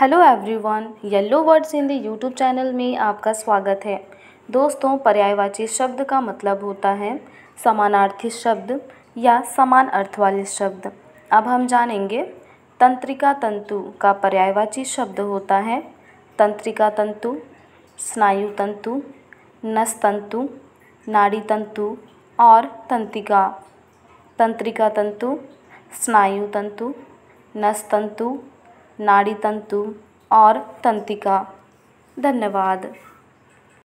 hello everyone yellow words in the YouTube channel में आपका स्वागत है दोस्तों पर्यायवाची शब्द का मतलब होता है समानार्थी शब्द या समान अर्थ वाले शब्द अब हम जानेंगे तंत्रिका तंतु का पर्यायवाची शब्द होता है तंत्रिका तंतु स्नायु तंतु नस तंतु नाड़ी तंतु और तंत्रिका तंत्रिका तंतु स्नायु तंतु नस तंतु नाड़ी तंतु और तंत्रिका धन्यवाद